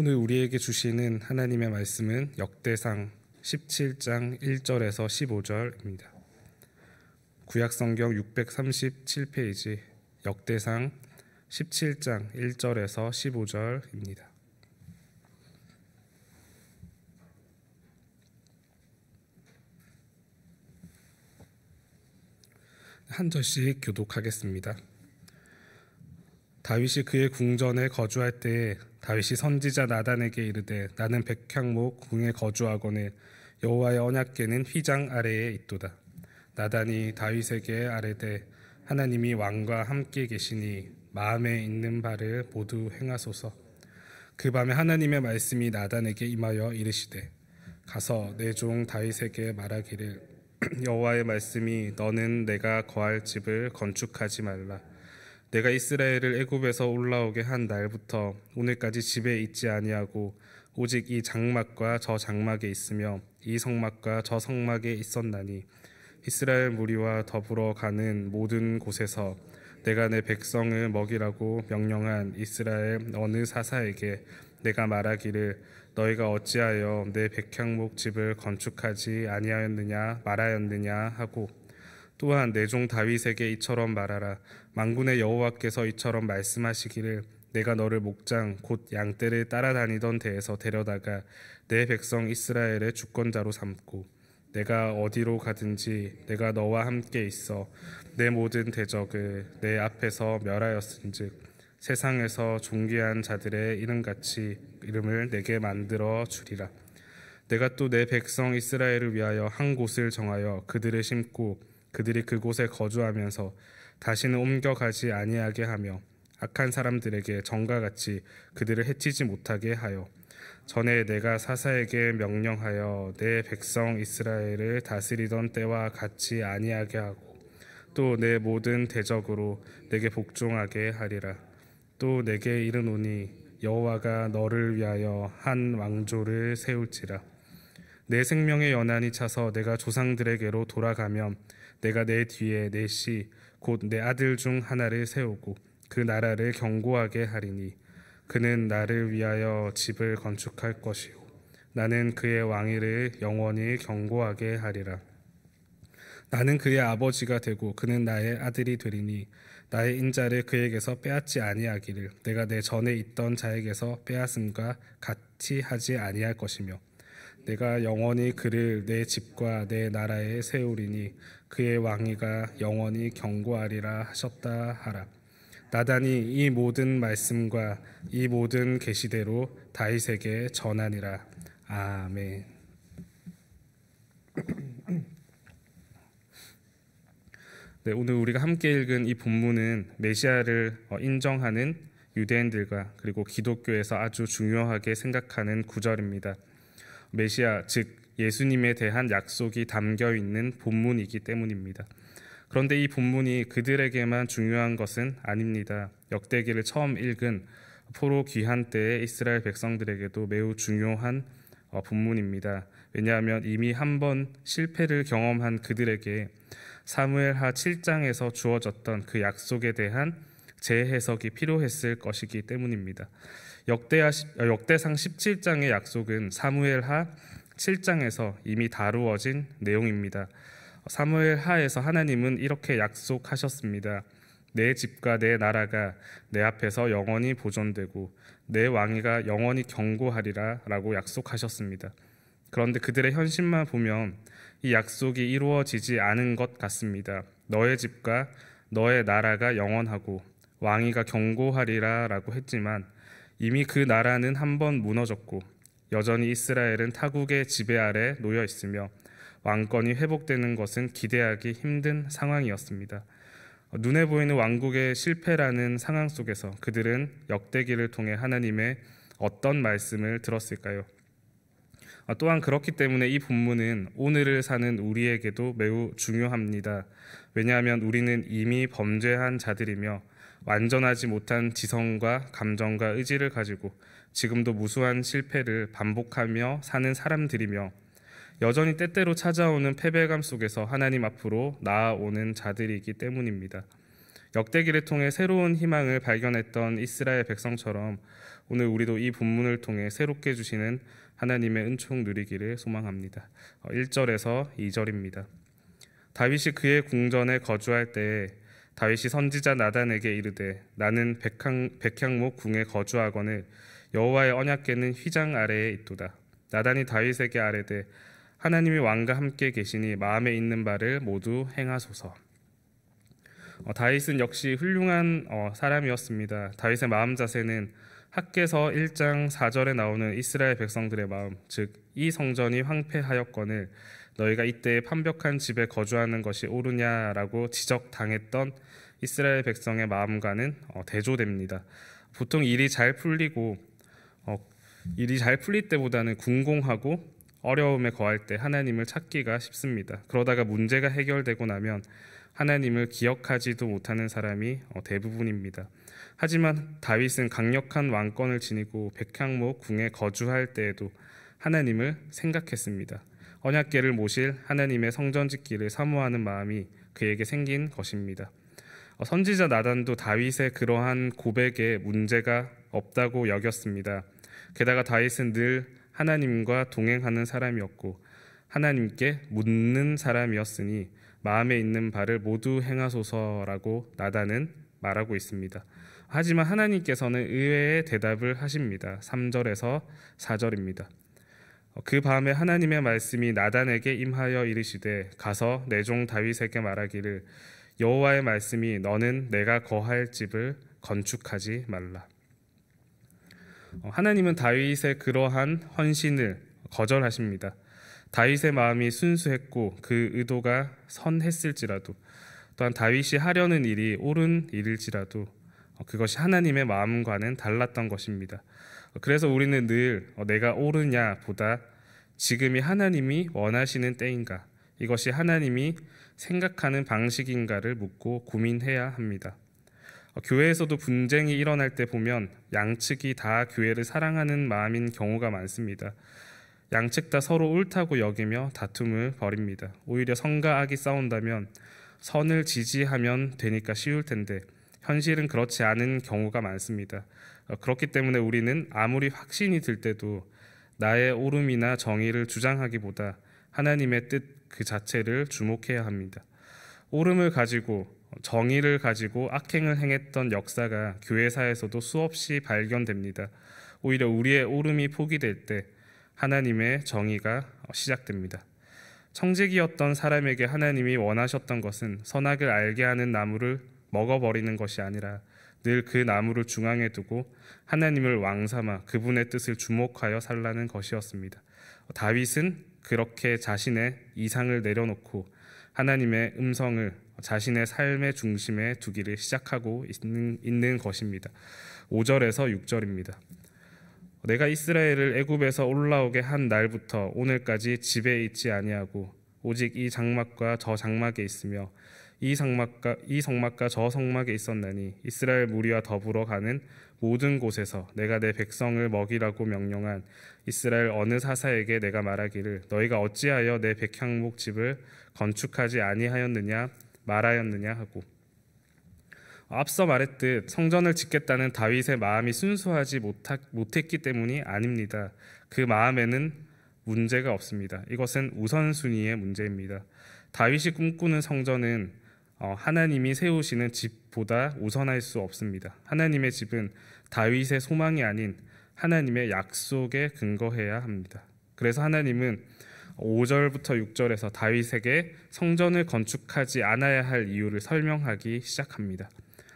오늘 우리에게 주시는 하나님의 말씀은 역대상 17장 1절에서 15절입니다. 구약 성경 637페이지 역대상 17장 1절에서 15절입니다. 한 절씩 교독하겠습니다. 다윗이 그의 궁전에 거주할 때에 다윗이 선지자 나단에게 이르되 나는 백향목 궁에 거주하거늘 여호와의 언약궤는 휘장 아래에 있도다. 나단이 다윗에게 아뢰되 하나님이 왕과 함께 계시니 마음에 있는 바를 모두 행하소서. 그 밤에 하나님의 말씀이 나단에게 임하여 이르시되 가서 내종 다윗에게 말하기를 여호와의 말씀이 너는 내가 거할 집을 건축하지 말라. 내가 이스라엘을 애굽에서 올라오게 한 날부터 오늘까지 집에 있지 아니하고 오직 이 장막과 저 장막에 있으며 이 성막과 저 성막에 있었나니 이스라엘 무리와 더불어 가는 모든 곳에서 내가 내 백성을 먹이라고 명령한 이스라엘 어느 사사에게 내가 말하기를 너희가 어찌하여 내 백향목 집을 건축하지 아니하였느냐 말하였느냐 하고 또한 내종 다윗에게 이처럼 말하라 만군의 여호와께서 이처럼 말씀하시기를 내가 너를 목장 곧 양떼를 따라다니던 데에서 데려다가 내 백성 이스라엘의 주권자로 삼고 내가 어디로 가든지 내가 너와 함께 있어 내 모든 대적을 내 앞에서 멸하였은즉 세상에서 존귀한 자들의 이름같이 이름을 내게 만들어 주리라 내가 또 내 백성 이스라엘을 위하여 한 곳을 정하여 그들을 심고 그들이 그곳에 거주하면서 다시는 옮겨가지 아니하게 하며 악한 사람들에게 정과 같이 그들을 해치지 못하게 하여 전에 내가 사사에게 명령하여 내 백성 이스라엘을 다스리던 때와 같이 아니하게 하고 또 내 모든 대적으로 내게 복종하게 하리라 또 내게 이르노니 여호와가 너를 위하여 한 왕조를 세울지라 내 생명의 연한이 차서 내가 조상들에게로 돌아가면 내가 내 뒤에 내 씨 곧 내 아들 중 하나를 세우고 그 나라를 견고하게 하리니 그는 나를 위하여 집을 건축할 것이요 나는 그의 왕위를 영원히 견고하게 하리라 나는 그의 아버지가 되고 그는 나의 아들이 되리니 나의 인자를 그에게서 빼앗지 아니하기를 내가 내 전에 있던 자에게서 빼앗음과 같이 하지 아니할 것이며 내가 영원히 그를 내 집과 내 나라에 세우리니 그의 왕위가 영원히 경고하리라 하셨다 하라. 나단이 이 모든 말씀과 이 모든 계시대로 다윗에게 전하니라. 아멘. 네, 오늘 우리가 함께 읽은 이 본문은 메시아를 어, 인정하는 유대인들과 그리고 기독교에서 아주 중요하게 생각하는 구절입니다. 메시아 즉 예수님에 대한 약속이 담겨 있는 본문이기 때문입니다. 그런데 이 본문이 그들에게만 중요한 것은 아닙니다. 역대기를 처음 읽은 포로 귀한 때의 이스라엘 백성들에게도 매우 중요한 어, 본문입니다. 왜냐하면 이미 한 번 실패를 경험한 그들에게 사무엘하 7장에서 주어졌던 그 약속에 대한 재해석이 필요했을 것이기 때문입니다. 역대하, 아, 역대상 17장의 약속은 사무엘하 7장에서 이미 다루어진 내용입니다. 사무엘 하에서 하나님은 이렇게 약속하셨습니다. 내 집과 내 나라가 내 앞에서 영원히 보존되고 내 왕위가 영원히 경고하리라라고 약속하셨습니다. 그런데 그들의 현실만 보면 이 약속이 이루어지지 않은 것 같습니다. 너의 집과 너의 나라가 영원하고 왕위가 경고하리라라고 했지만 이미 그 나라는 한 번 무너졌고 여전히 이스라엘은 타국의 지배 아래 놓여 있으며 왕권이 회복되는 것은 기대하기 힘든 상황이었습니다. 눈에 보이는 왕국의 실패라는 상황 속에서 그들은 역대기를 통해 하나님의 어떤 말씀을 들었을까요? 아, 또한 그렇기 때문에 이 본문은 오늘을 사는 우리에게도 매우 중요합니다. 왜냐하면 우리는 이미 범죄한 자들이며 완전하지 못한 지성과 감정과 의지를 가지고 지금도 무수한 실패를 반복하며 사는 사람들이며 여전히 때때로 찾아오는 패배감 속에서 하나님 앞으로 나아오는 자들이기 때문입니다. 역대기를 통해 새로운 희망을 발견했던 이스라엘 백성처럼 오늘 우리도 이 본문을 통해 새롭게 주시는 하나님의 은총 누리기를 소망합니다. 1절에서 어, 2절입니다. 다윗이 그의 궁전에 거주할 때에 다윗이 선지자 나단에게 이르되 나는 백향, 백향목 궁에 거주하거늘 여호와의 언약궤는 휘장 아래에 있도다. 나단이 다윗에게 아뢰되 하나님이 왕과 함께 계시니 마음에 있는 바를 모두 행하소서. 어, 다윗은 역시 훌륭한 어, 사람이었습니다. 다윗의 마음 자세는 학계서 1장 4절에 나오는 이스라엘 백성들의 마음, 즉 이 성전이 황폐하였거늘 너희가 이때 판벽한 집에 거주하는 것이 옳으냐라고 지적당했던 이스라엘 백성의 마음과는 어, 대조됩니다. 보통 일이 잘 풀리고 어, 일이 잘 풀릴 때보다는 궁공하고 어려움에 거할 때 하나님을 찾기가 쉽습니다. 그러다가 문제가 해결되고 나면 하나님을 기억하지도 못하는 사람이 어, 대부분입니다. 하지만 다윗은 강력한 왕권을 지니고 백향목 궁에 거주할 때에도 하나님을 생각했습니다. 언약계를 모실 하나님의 성전 짓기를 사모하는 마음이 그에게 생긴 것입니다. 어, 선지자 나단도 다윗의 그러한 고백에 문제가 없다고 여겼습니다. 게다가 다윗은 늘 하나님과 동행하는 사람이었고 하나님께 묻는 사람이었으니 마음에 있는 바를 모두 행하소서라고 나단은 말하고 있습니다. 하지만 하나님께서는 의외의 대답을 하십니다. 3절에서 4절입니다. 어, 그 밤에 하나님의 말씀이 나단에게 임하여 이르시되 가서 내종 다윗에게 말하기를 여호와의 말씀이 너는 내가 거할 집을 건축하지 말라. 어, 하나님은 다윗의 그러한 헌신을 거절하십니다. 다윗의 마음이 순수했고 그 의도가 선했을지라도 또한 다윗이 하려는 일이 옳은 일일지라도 어, 그것이 하나님의 마음과는 달랐던 것입니다. 그래서 우리는 늘 어, 내가 옳으냐 보다 지금이 하나님이 원하시는 때인가 이것이 하나님이 생각하는 방식인가를 묻고 고민해야 합니다. 어, 교회에서도 분쟁이 일어날 때 보면 양측이 다 교회를 사랑하는 마음인 경우가 많습니다. 양측 다 서로 옳다고 여기며 다툼을 벌입니다. 오히려 선과 악이 싸운다면 선을 지지하면 되니까 쉬울 텐데 현실은 그렇지 않은 경우가 많습니다. 어, 그렇기 때문에 우리는 아무리 확신이 들 때도 나의 옳음이나 정의를 주장하기보다 하나님의 뜻 그 자체를 주목해야 합니다. 옳음을 가지고 정의를 가지고 악행을 행했던 역사가 교회사에서도 수없이 발견됩니다. 오히려 우리의 옳음이 포기될 때 하나님의 정의가 시작됩니다. 청직이었던 사람에게 하나님이 원하셨던 것은 선악을 알게 하는 나무를 먹어버리는 것이 아니라 늘그 나무를 중앙에 두고 하나님을 왕삼아 그분의 뜻을 주목하여 살라는 것이었습니다. 다윗은 그렇게 자신의 이상을 내려놓고 하나님의 음성을 자신의 삶의 중심에 두기를 시작하고 있는, 있는 것입니다. 5절에서 6절입니다. 내가 이스라엘을 애굽에서 올라오게 한 날부터 오늘까지 집에 있지 아니하고 오직 이 장막과 저 장막에 있으며 이 성막과 이 성막과 저 성막에 있었나니 이스라엘 무리와 더불어 가는 모든 곳에서 내가 내 백성을 먹이라고 명령한 이스라엘 어느 사사에게 내가 말하기를 너희가 어찌하여 내 백향목 집을 건축하지 아니하였느냐 말하였느냐 하고 앞서 말했듯 성전을 짓겠다는 다윗의 마음이 순수하지 못했기 때문이 아닙니다. 그 마음에는 문제가 없습니다. 이것은 우선순위의 문제입니다. 다윗이 꿈꾸는 성전은 어, 하나님이 세우시는 집보다 우선할 수 없습니다. 하나님의 집은 다윗의 소망이 아닌 하나님의 약속에 근거해야 합니다. 그래서 하나님은 5절부터 6절에서 다윗에게 성전을 건축하지 않아야 할 이유를 설명하기 시작합니다.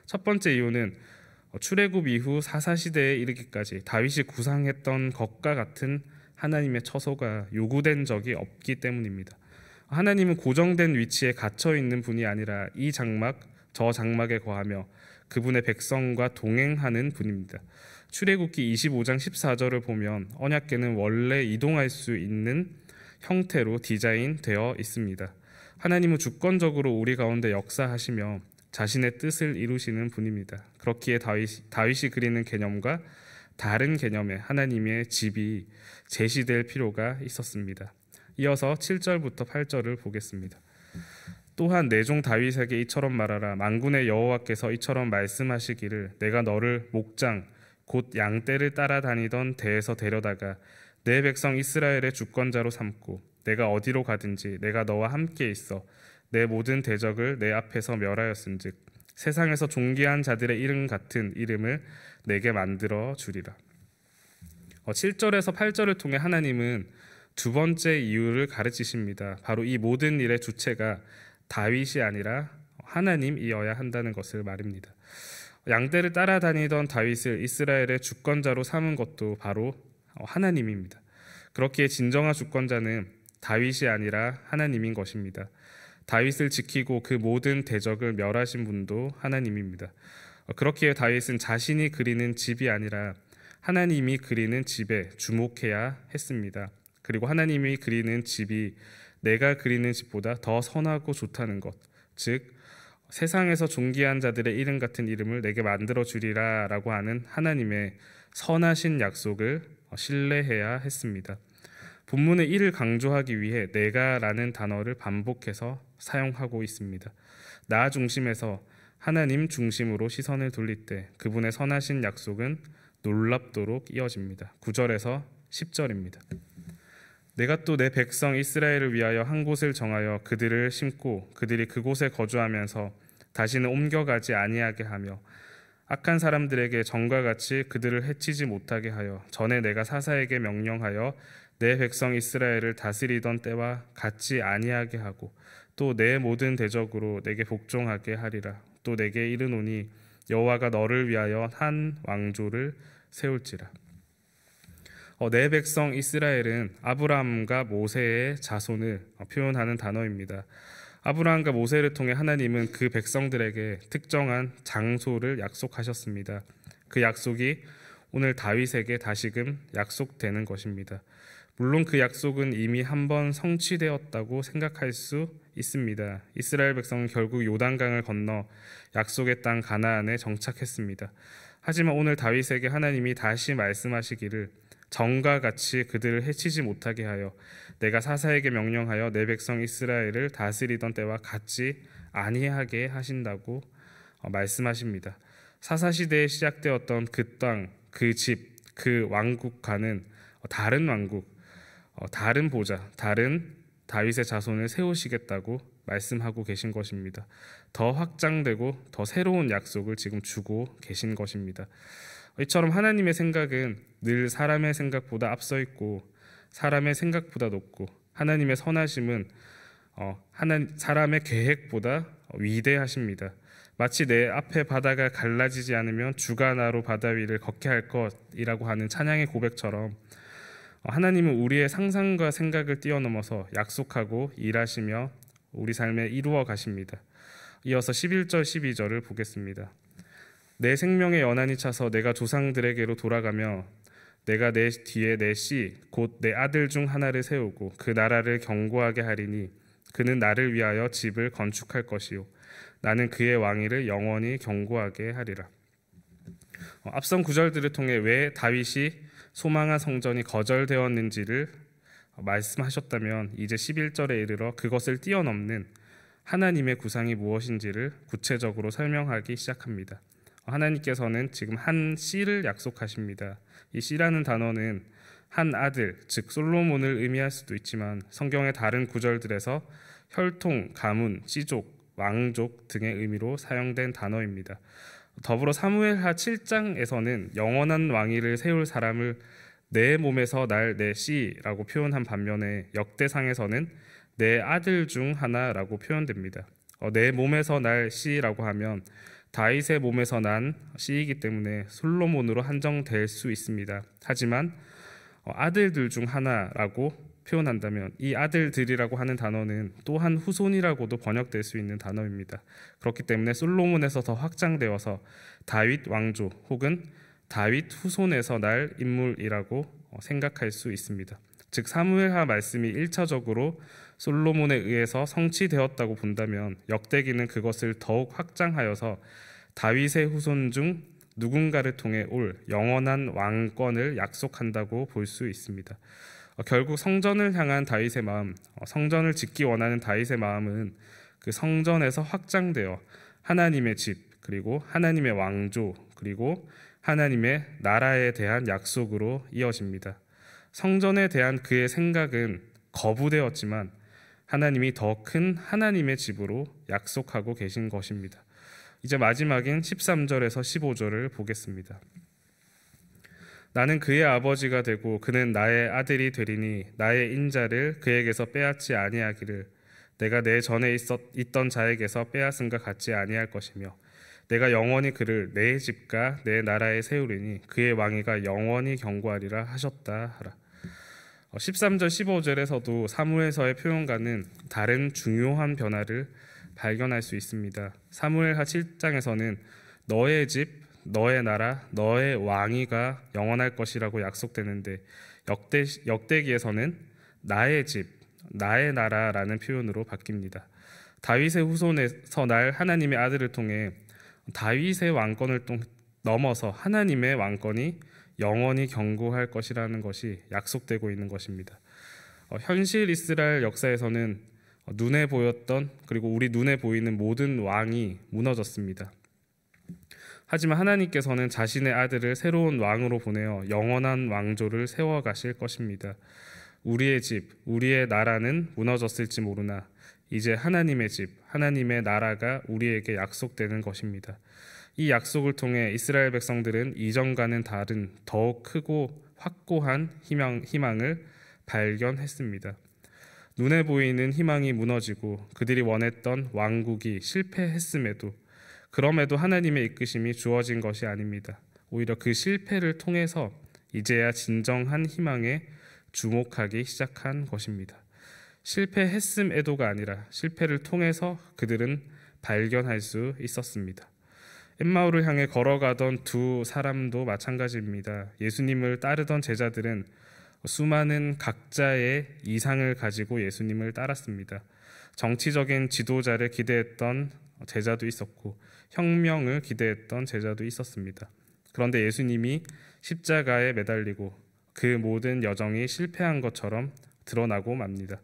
첫 번째 이유는 출애굽 이후 사사 시대에 이르기까지 다윗이 구상했던 것과 같은 하나님의 처소가 요구된 적이 없기 때문입니다. 하나님은 고정된 위치에 갇혀 있는 분이 아니라 이 장막 저 장막에 거하며 그분의 백성과 동행하는 분입니다. 출애굽기 25장 14절을 보면 언약궤는 원래 이동할 수 있는 형태로 디자인되어 있습니다. 하나님은 주권적으로 우리 가운데 역사하시며 자신의 뜻을 이루시는 분입니다. 그렇기에 다윗, 다윗이 그리는 개념과 다른 개념의 하나님의 집이 제시될 필요가 있었습니다. 이어서 7절부터 8절을 보겠습니다. 또한 내종 다윗에게 이처럼 말하라 만군의 여호와께서 이처럼 말씀하시기를 내가 너를 목장 곧 양떼를 따라다니던 대에서 데려다가 내 백성 이스라엘의 주권자로 삼고 내가 어디로 가든지 내가 너와 함께 있어 내 모든 대적을 내 앞에서 멸하였은즉 세상에서 존귀한 자들의 이름 같은 이름을 내게 만들어 주리라. 7절에서 어, 8절을 통해 하나님은 두 번째 이유를 가르치십니다. 바로 이 모든 일의 주체가 다윗이 아니라 하나님이어야 한다는 것을 말입니다. 양대를 따라다니던 다윗을 이스라엘의 주권자로 삼은 것도 바로 하나님입니다. 그렇기에 진정한 주권자는 다윗이 아니라 하나님인 것입니다. 다윗을 지키고 그 모든 대적을 멸하신 분도 하나님입니다. 그렇기에 다윗은 자신이 그리는 집이 아니라 하나님이 그리는 집에 주목해야 했습니다. 그리고 하나님이 그리는 집이 내가 그리는 집보다 더 선하고 좋다는 것. 즉 세상에서 존귀한 자들의 이름 같은 이름을 내게 만들어 주리라라고 하는 하나님의 선하신 약속을 신뢰해야 했습니다. 본문의 이를 강조하기 위해 내가라는 단어를 반복해서 사용하고 있습니다. 나 중심에서 하나님 중심으로 시선을 돌릴 때 그분의 선하신 약속은 놀랍도록 이어집니다. 9절에서 10절입니다. 내가 또 내 백성 이스라엘을 위하여 한 곳을 정하여 그들을 심고 그들이 그곳에 거주하면서 다시는 옮겨가지 아니하게 하며 악한 사람들에게 전과 같이 그들을 해치지 못하게 하여 전에 내가 사사에게 명령하여 내 백성 이스라엘을 다스리던 때와 같이 아니하게 하고 또 내 모든 대적으로 내게 복종하게 하리라 또 내게 이르노니 여호와가 너를 위하여 한 왕조를 세울지라 어, 내 백성 이스라엘은 아브라함과 모세의 자손을 어, 표현하는 단어입니다. 아브라함과 모세를 통해 하나님은 그 백성들에게 특정한 장소를 약속하셨습니다. 그 약속이 오늘 다윗에게 다시금 약속되는 것입니다. 물론 그 약속은 이미 한 번 성취되었다고 생각할 수 있습니다. 이스라엘 백성은 결국 요단강을 건너 약속의 땅 가나안에 정착했습니다. 하지만 오늘 다윗에게 하나님이 다시 말씀하시기를 정과 같이 그들을 해치지 못하게 하여 내가 사사에게 명령하여 내 백성 이스라엘을 다스리던 때와 같이 아니하게 하신다고 어, 말씀하십니다. 사사 시대에 시작되었던 그 땅, 그 집, 그 왕국과는 어, 다른 왕국, 어, 다른 보좌, 다른 다윗의 자손을 세우시겠다고 말씀하고 계신 것입니다. 더 확장되고 더 새로운 약속을 지금 주고 계신 것입니다. 이처럼 하나님의 생각은 늘 사람의 생각보다 앞서 있고 사람의 생각보다 높고 하나님의 선하심은 어, 하나 님 사람의 계획보다 위대하십니다. 마치 내 앞에 바다가 갈라지지 않으면 주가 나로 바다 위를 걷게 할 것이라고 하는 찬양의 고백처럼 어, 하나님은 우리의 상상과 생각을 뛰어넘어서 약속하고 일하시며 우리 삶에 이루어 가십니다. 이어서 11절 12절을 보겠습니다. 내 생명의 연한이 차서 내가 조상들에게로 돌아가며 내가 내 뒤에 내 씨 곧 내 아들 중 하나를 세우고 그 나라를 견고하게 하리니 그는 나를 위하여 집을 건축할 것이요 나는 그의 왕위를 영원히 견고하게 하리라. 어, 앞선 구절들을 통해 왜 다윗이 소망한 성전이 거절되었는지를 말씀하셨다면 이제 11절에 이르러 그것을 뛰어넘는 하나님의 구상이 무엇인지를 구체적으로 설명하기 시작합니다. 하나님께서는 지금 한 씨를 약속하십니다. 이 씨라는 단어는 한 아들, 즉 솔로몬을 의미할 수도 있지만 성경의 다른 구절들에서 혈통, 가문, 씨족, 왕족 등의 의미로 사용된 단어입니다. 더불어 사무엘하 7장에서는 영원한 왕위를 세울 사람을 내 몸에서 날 내 씨라고 표현한 반면에 역대상에서는 내 아들 중 하나라고 표현됩니다. 어, 내 몸에서 날 씨라고 하면 다윗의 몸에서 난 씨이기 때문에 솔로몬으로 한정될 수 있습니다. 하지만 어, 아들들 중 하나라고 표현한다면 이 아들들이라고 하는 단어는 또한 후손이라고도 번역될 수 있는 단어입니다. 그렇기 때문에 솔로몬에서 더 확장되어서 다윗 왕조 혹은 다윗 후손에서 날 인물이라고 어, 생각할 수 있습니다. 즉 사무엘하 말씀이 일차적으로 솔로몬에 의해서 성취되었다고 본다면 역대기는 그것을 더욱 확장하여서 다윗의 후손 중 누군가를 통해 올 영원한 왕권을 약속한다고 볼 수 있습니다. 어, 결국 성전을 향한 다윗의 마음, 어, 성전을 짓기 원하는 다윗의 마음은 그 성전에서 확장되어 하나님의 집, 그리고 하나님의 왕조, 그리고 하나님의 나라에 대한 약속으로 이어집니다. 성전에 대한 그의 생각은 거부되었지만 하나님이 더 큰 하나님의 집으로 약속하고 계신 것입니다. 이제 마지막인 13절에서 15절을 보겠습니다. 나는 그의 아버지가 되고 그는 나의 아들이 되리니 나의 인자를 그에게서 빼앗지 아니하기를 내가 내 전에 있었, 있던 자에게서 빼앗은가 같지 아니할 것이며 내가 영원히 그를 내 집과 내 나라에 세우리니 그의 왕위가 영원히 경고하리라 하셨다 하라 13절 어, 15절에서도 사무엘서의 표현과는 다른 중요한 변화를 발견할 수 있습니다. 사무엘하 7장에서는 너의 집, 너의 나라, 너의 왕위가 영원할 것이라고 약속되는데 역대 역대기에서는 나의 집, 나의 나라라는 표현으로 바뀝니다. 다윗의 후손에서 날 하나님의 아들을 통해 다윗의 왕권을 넘어서 하나님의 왕권이 영원히 경고할 것이라는 것이 약속되고 있는 것입니다. 어, 현실 이스라엘 역사에서는 어, 눈에 보였던 그리고 우리 눈에 보이는 모든 왕이 무너졌습니다. 하지만 하나님께서는 자신의 아들을 새로운 왕으로 보내어 영원한 왕조를 세워 가실 것입니다. 우리의 집, 우리의 나라는 무너졌을지 모르나 이제 하나님의 집, 하나님의 나라가 우리에게 약속되는 것입니다. 이 약속을 통해 이스라엘 백성들은 이전과는 다른 더욱 크고 확고한 희망, 희망을 발견했습니다. 눈에 보이는 희망이 무너지고 그들이 원했던 왕국이 실패했음에도 그럼에도 하나님의 이끄심이 주어진 것이 아닙니다. 오히려 그 실패를 통해서 이제야 진정한 희망에 주목하기 시작한 것입니다. 실패했음에도가 아니라 실패를 통해서 그들은 발견할 수 있었습니다. 엠마오를 향해 걸어가던 두 사람도 마찬가지입니다. 예수님을 따르던 제자들은 수많은 각자의 이상을 가지고 예수님을 따랐습니다. 정치적인 지도자를 기대했던 제자도 있었고 혁명을 기대했던 제자도 있었습니다. 그런데 예수님이 십자가에 매달리고 그 모든 여정이 실패한 것처럼 드러나고 맙니다.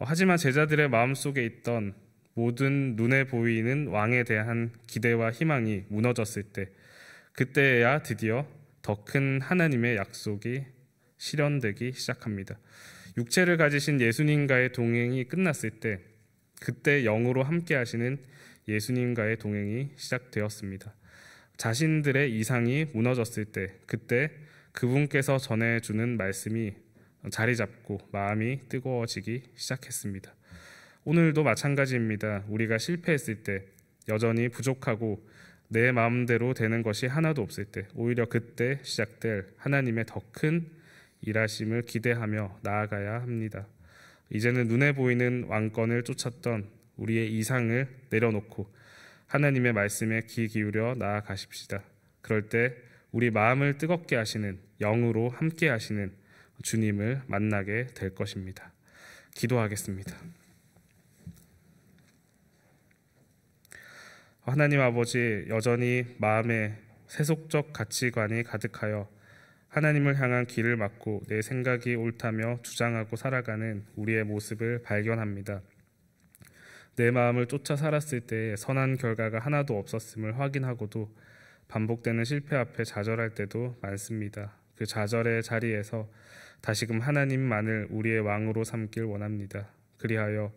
하지만 제자들의 마음속에 있던 모든 눈에 보이는 왕에 대한 기대와 희망이 무너졌을 때 그때야 드디어 더 큰 하나님의 약속이 실현되기 시작합니다. 육체를 가지신 예수님과의 동행이 끝났을 때 그때 영으로 함께 하시는 예수님과의 동행이 시작되었습니다. 자신들의 이상이 무너졌을 때 그때 그분께서 전해주는 말씀이 자리 잡고 마음이 뜨거워지기 시작했습니다. 오늘도 마찬가지입니다. 우리가 실패했을 때, 여전히 부족하고 내 마음대로 되는 것이 하나도 없을 때, 오히려 그때 시작될 하나님의 더 큰 일하심을 기대하며 나아가야 합니다. 이제는 눈에 보이는 왕권을 쫓았던 우리의 이상을 내려놓고 하나님의 말씀에 귀 기울여 나아가십시다. 그럴 때 우리 마음을 뜨겁게 하시는 영으로 함께 하시는 주님을 만나게 될 것입니다. 기도하겠습니다. 하나님 아버지 여전히 마음에 세속적 가치관이 가득하여 하나님을 향한 길을 막고 내 생각이 옳다며 주장하고 살아가는 우리의 모습을 발견합니다. 내 마음을 쫓아 살았을 때 선한 결과가 하나도 없었음을 확인하고도 반복되는 실패 앞에 좌절할 때도 많습니다. 그 좌절의 자리에서 다시금 하나님만을 우리의 왕으로 삼길 원합니다. 그리하여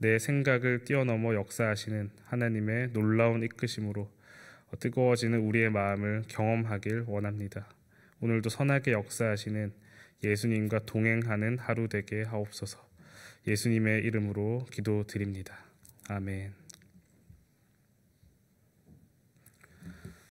내 생각을 뛰어넘어 역사하시는 하나님의 놀라운 이끄심으로 뜨거워지는 우리의 마음을 경험하길 원합니다. 오늘도 선하게 역사하시는 예수님과 동행하는 하루 되게 하옵소서. 예수님의 이름으로 기도드립니다. 아멘.